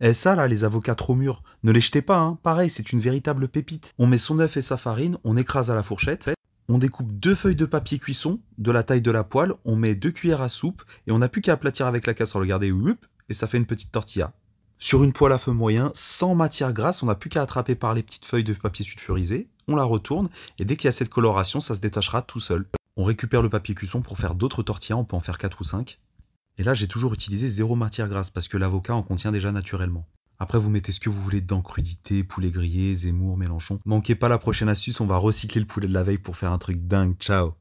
Eh ça là, les avocats trop mûrs, ne les jetez pas, hein. pareil, c'est une véritable pépite. On met son œuf et sa farine, on écrase à la fourchette, on découpe deux feuilles de papier cuisson de la taille de la poêle, on met deux cuillères à soupe et on n'a plus qu'à aplatir avec la casserole, regardez, et ça fait une petite tortilla. Sur une poêle à feu moyen, sans matière grasse, on n'a plus qu'à attraper par les petites feuilles de papier sulfurisé, on la retourne et dès qu'il y a cette coloration, ça se détachera tout seul. On récupère le papier cuisson pour faire d'autres tortillas, on peut en faire 4 ou 5. Et là, j'ai toujours utilisé zéro matière grasse parce que l'avocat en contient déjà naturellement. Après, vous mettez ce que vous voulez dedans, crudité, poulet grillé, Zemmour, Mélenchon. Manquez pas la prochaine astuce, on va recycler le poulet de la veille pour faire un truc dingue. Ciao